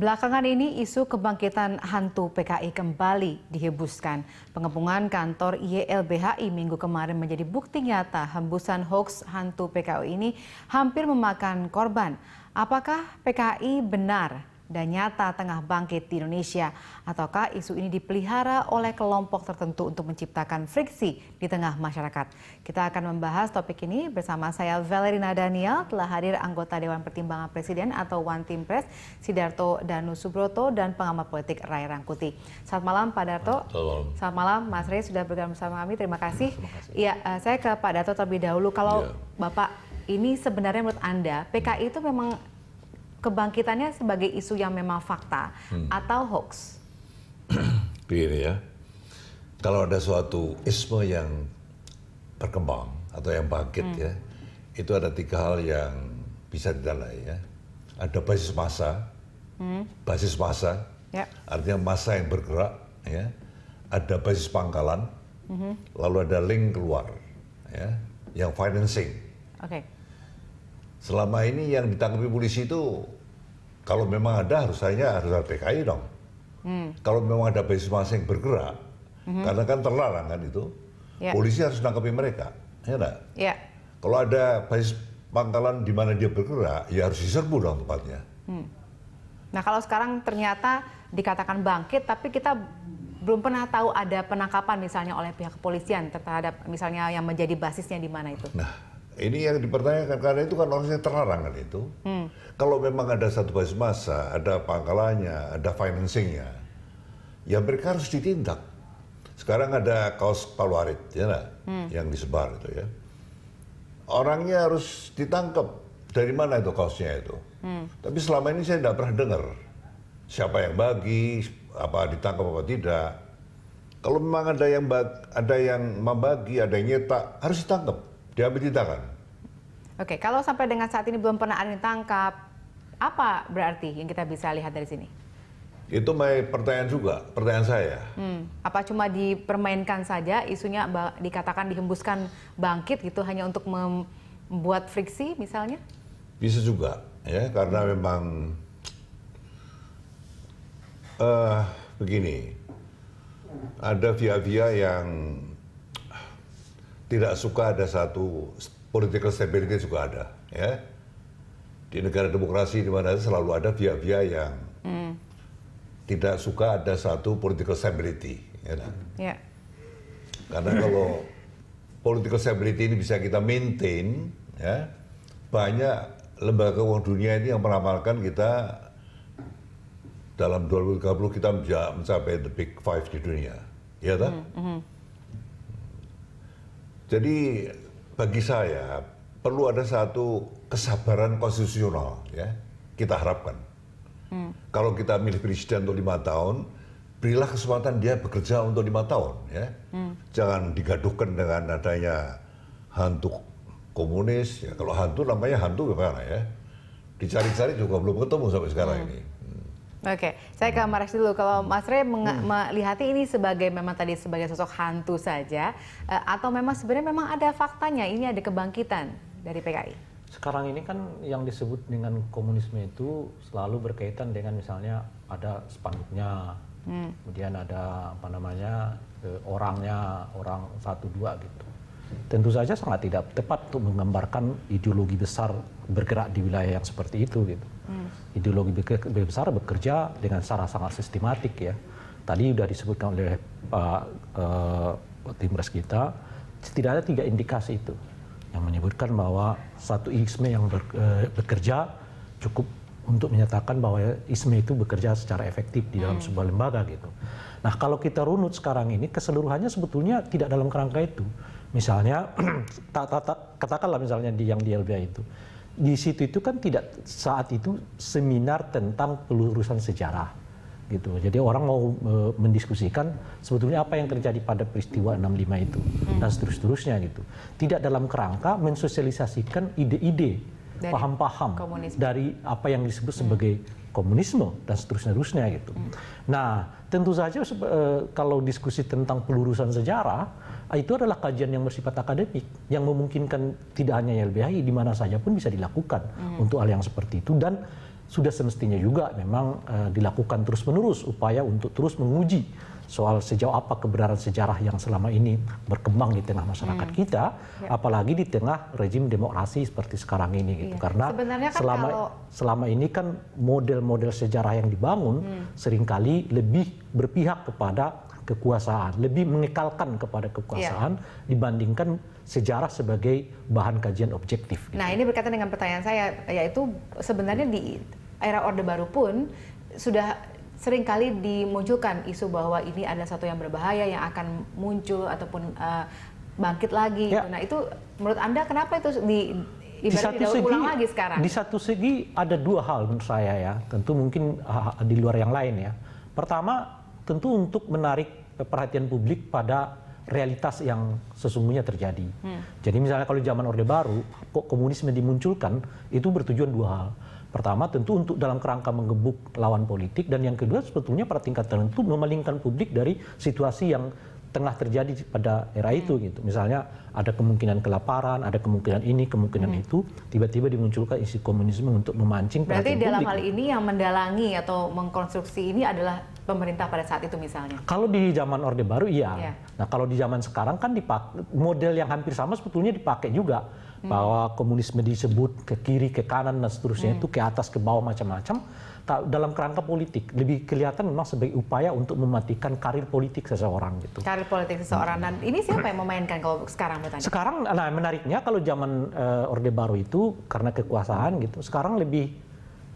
Belakangan ini isu kebangkitan hantu PKI kembali dihembuskan. Pengepungan kantor YLBHI e minggu kemarin menjadi bukti nyata hembusan hoax hantu PKI ini hampir memakan korban. Apakah PKI benar dan nyata tengah bangkit di Indonesia? Ataukah isu ini dipelihara oleh kelompok tertentu untuk menciptakan friksi di tengah masyarakat? Kita akan membahas topik ini bersama saya Valerina Daniel, telah hadir anggota Dewan Pertimbangan Presiden atau One Team Press, Sidarto Danu Subroto dan pengamat politik Rai Rangkuti. Selamat malam Pak Darto. Selamat malam. Selamat malam Mas Ray sudah bergabung bersama kami. Terima kasih. Iya, eh, saya ke Pak Darto terlebih dahulu. Kalau ya. Bapak ini sebenarnya menurut Anda PKI itu memang kebangkitannya sebagai isu yang memang fakta hmm. atau hoax? Begini ya, kalau ada suatu isme yang berkembang atau yang bangkit hmm. ya, itu ada tiga hal yang bisa didalai ya. Ada basis massa, hmm. basis massa, ya. artinya massa yang bergerak ya. Ada basis pangkalan, hmm. lalu ada link keluar ya, yang financing. Oke. Okay selama ini yang ditangkapi polisi itu kalau memang ada harusnya harus ada TKI dong. Hmm. Kalau memang ada basis masing yang bergerak, hmm. karena kan terlarang kan itu, yeah. polisi harus menangkapi mereka, ya enggak? Yeah. Kalau ada basis pangkalan di mana dia bergerak, ya harus diserbu dong tempatnya. Hmm. Nah kalau sekarang ternyata dikatakan bangkit, tapi kita belum pernah tahu ada penangkapan misalnya oleh pihak kepolisian terhadap misalnya yang menjadi basisnya di mana itu. Nah ini yang dipertanyakan karena itu kan orangnya terlarang kan itu. Hmm. Kalau memang ada satu basis masa, ada pangkalannya, ada financingnya, ya mereka harus ditindak. Sekarang ada kaos paluarit, ya hmm. yang disebar itu ya. Orangnya harus ditangkap. Dari mana itu kaosnya itu? Hmm. Tapi selama ini saya tidak pernah dengar siapa yang bagi, apa ditangkap apa tidak. Kalau memang ada yang ada yang membagi, ada yang nyetak, harus ditangkap. Dia menceritakan. Oke, kalau sampai dengan saat ini belum pernah ada yang tangkap, apa berarti yang kita bisa lihat dari sini? Itu my pertanyaan juga, pertanyaan saya. Hmm. Apa cuma dipermainkan saja, isunya dikatakan dihembuskan bangkit gitu hanya untuk membuat friksi misalnya? Bisa juga, ya karena memang uh, begini, ada via-via yang tidak suka ada satu political stability juga ada ya di negara demokrasi di mana selalu ada pihak-pihak yang mm. tidak suka ada satu political stability ya kan? yeah. karena kalau political stability ini bisa kita maintain ya banyak lembaga keuangan dunia ini yang meramalkan kita dalam 2030 kita mencapai the big five di dunia ya kan? Mm -hmm. hmm. Jadi bagi saya perlu ada satu kesabaran konstitusional ya kita harapkan. Hmm. Kalau kita milih presiden untuk lima tahun, berilah kesempatan dia bekerja untuk lima tahun ya. Hmm. Jangan digaduhkan dengan adanya hantu komunis ya. Kalau hantu namanya hantu gimana ya? Dicari-cari juga belum ketemu sampai sekarang hmm. ini. Oke, saya ke Mas dulu. Kalau Mas Re hmm. melihat ini sebagai memang tadi sebagai sosok hantu saja, eh, atau memang sebenarnya memang ada faktanya ini ada kebangkitan dari PKI? Sekarang ini kan yang disebut dengan komunisme itu selalu berkaitan dengan misalnya ada spanduknya, hmm. kemudian ada apa namanya eh, orangnya orang satu dua gitu tentu saja sangat tidak tepat untuk menggambarkan ideologi besar bergerak di wilayah yang seperti itu gitu. Hmm. Ideologi besar bekerja dengan cara sangat sistematik ya. Tadi sudah disebutkan oleh Pak uh, Timres kita, setidaknya tiga indikasi itu yang menyebutkan bahwa satu isme yang ber, uh, bekerja cukup untuk menyatakan bahwa isme itu bekerja secara efektif di dalam hmm. sebuah lembaga gitu. Nah kalau kita runut sekarang ini keseluruhannya sebetulnya tidak dalam kerangka itu Misalnya, katakanlah misalnya di yang di LBA itu, di situ itu kan tidak saat itu seminar tentang pelurusan sejarah gitu. Jadi orang mau e, mendiskusikan sebetulnya apa yang terjadi pada peristiwa 65 itu hmm. dan seterusnya gitu. Tidak dalam kerangka mensosialisasikan ide-ide, paham-paham dari apa yang disebut hmm. sebagai komunisme dan seterusnya terusnya gitu. Hmm. Nah tentu saja eh, kalau diskusi tentang pelurusan sejarah ah, itu adalah kajian yang bersifat akademik yang memungkinkan tidak hanya LBI di mana saja pun bisa dilakukan hmm. untuk hal yang seperti itu dan sudah semestinya juga memang e, dilakukan terus-menerus upaya untuk terus menguji soal sejauh apa kebenaran sejarah yang selama ini berkembang di tengah masyarakat hmm. kita, ya. apalagi di tengah rezim demokrasi seperti sekarang ini gitu. Ya. Karena kan selama kalau... selama ini kan model-model sejarah yang dibangun hmm. seringkali lebih berpihak kepada kekuasaan, lebih mengekalkan kepada kekuasaan ya. dibandingkan sejarah sebagai bahan kajian objektif. Gitu. Nah, ini berkaitan dengan pertanyaan saya yaitu sebenarnya di era Orde Baru pun sudah sering kali dimunculkan isu bahwa ini ada satu yang berbahaya yang akan muncul ataupun uh, bangkit lagi. Ya. Gitu. Nah itu menurut anda kenapa itu di di satu segi, lagi sekarang? Di satu segi ada dua hal menurut saya ya, tentu mungkin ah, ah, di luar yang lain ya. Pertama tentu untuk menarik perhatian publik pada realitas yang sesungguhnya terjadi. Hmm. Jadi misalnya kalau zaman Orde Baru, kok komunisme dimunculkan itu bertujuan dua hal pertama tentu untuk dalam kerangka menggebuk lawan politik dan yang kedua sebetulnya pada tingkat tertentu memalingkan publik dari situasi yang tengah terjadi pada era itu hmm. gitu. Misalnya ada kemungkinan kelaparan, ada kemungkinan ini, kemungkinan hmm. itu, tiba-tiba dimunculkan isu komunisme untuk memancing Berarti dalam hal ini yang mendalangi atau mengkonstruksi ini adalah pemerintah pada saat itu misalnya. Kalau di zaman Orde Baru iya. iya. Nah, kalau di zaman sekarang kan dipakai model yang hampir sama sebetulnya dipakai juga Hmm. bahwa komunisme disebut ke kiri ke kanan dan seterusnya hmm. itu ke atas ke bawah macam-macam dalam kerangka politik lebih kelihatan memang sebagai upaya untuk mematikan karir politik seseorang gitu. Karir politik seseorang dan ini siapa yang memainkan kalau sekarang bertanya? Sekarang nah menariknya kalau zaman uh, Orde Baru itu karena kekuasaan gitu sekarang lebih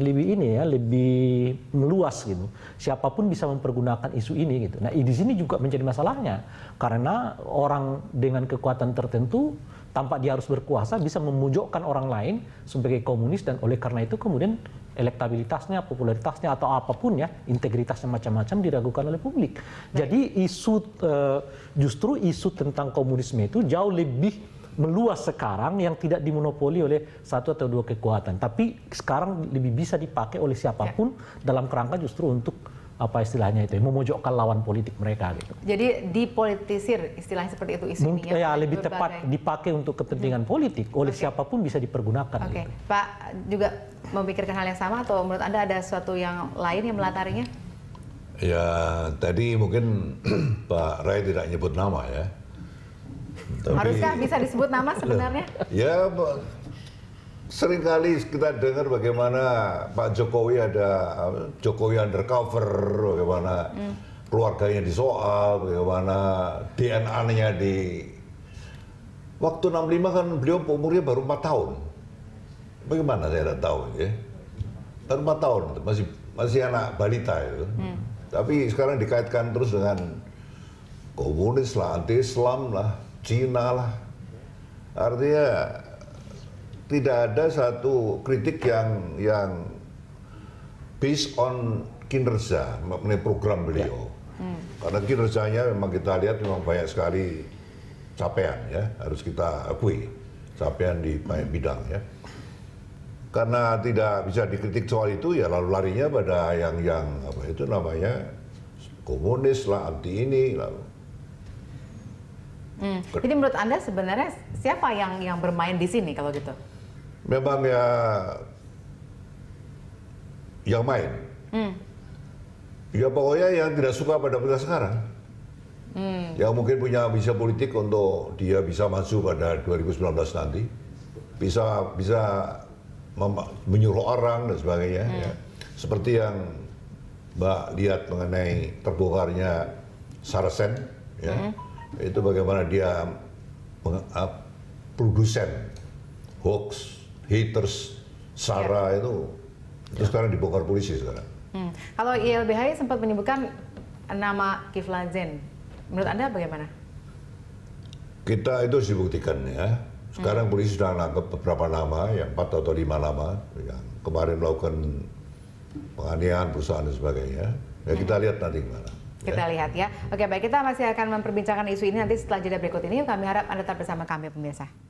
lebih ini ya lebih meluas gitu siapapun bisa mempergunakan isu ini gitu nah di sini juga menjadi masalahnya karena orang dengan kekuatan tertentu tanpa dia harus berkuasa bisa memujukkan orang lain sebagai komunis dan oleh karena itu kemudian elektabilitasnya, popularitasnya atau apapun ya integritasnya macam-macam diragukan oleh publik. Jadi isu eh, justru isu tentang komunisme itu jauh lebih meluas sekarang yang tidak dimonopoli oleh satu atau dua kekuatan. Tapi sekarang lebih bisa dipakai oleh siapapun ya. dalam kerangka justru untuk apa istilahnya itu memojokkan lawan politik mereka gitu. Jadi dipolitisir istilahnya seperti itu isu Mungkin, ya lebih berbagai. tepat dipakai untuk kepentingan hmm. politik oleh okay. siapapun bisa dipergunakan. Oke, okay. gitu. Pak juga memikirkan hal yang sama atau menurut anda ada sesuatu yang lain yang melatarinya? Ya tadi mungkin Pak Ray tidak nyebut nama ya. Tapi, Haruskah bisa disebut nama sebenarnya? ya seringkali kita dengar bagaimana Pak Jokowi ada Jokowi undercover, bagaimana hmm. keluarganya disoal, bagaimana DNA-nya di waktu 65 kan beliau umurnya baru 4 tahun. Bagaimana saya tidak tahu ya. Baru 4 tahun masih masih anak balita itu. Ya? Hmm. Tapi sekarang dikaitkan terus dengan komunis lah, anti Islam lah, Cina lah. Artinya tidak ada satu kritik yang yang based on kinerja mengenai program beliau. Ya. Hmm. Karena kinerjanya memang kita lihat memang banyak sekali capaian ya, harus kita akui capaian di banyak bidang ya. Karena tidak bisa dikritik soal itu ya lalu larinya pada yang yang apa itu namanya komunis lah anti ini lalu Hmm. Jadi menurut Anda sebenarnya siapa yang yang bermain di sini kalau gitu? memang ya yang main. Hmm. Ya pokoknya yang tidak suka pada kita sekarang. Hmm. Yang mungkin punya bisa politik untuk dia bisa masuk pada 2019 nanti. Bisa bisa menyuruh orang dan sebagainya. Hmm. Ya. Seperti yang Mbak lihat mengenai terbongkarnya Sarasen, ya. Hmm. Itu bagaimana dia produsen hoax haters Sarah ya. itu itu ya. sekarang dibongkar polisi sekarang. Hmm. Kalau ILBHI sempat menyebutkan nama Kiflan Zen, menurut anda bagaimana? Kita itu harus dibuktikan ya. Sekarang hmm. polisi sudah menangkap beberapa nama, yang empat atau lima nama yang kemarin melakukan penganiayaan perusahaan dan sebagainya. Ya hmm. kita lihat nanti gimana. Kita ya. lihat ya. Oke baik, kita masih akan memperbincangkan isu ini nanti setelah jeda berikut ini. Kami harap Anda tetap bersama kami pemirsa.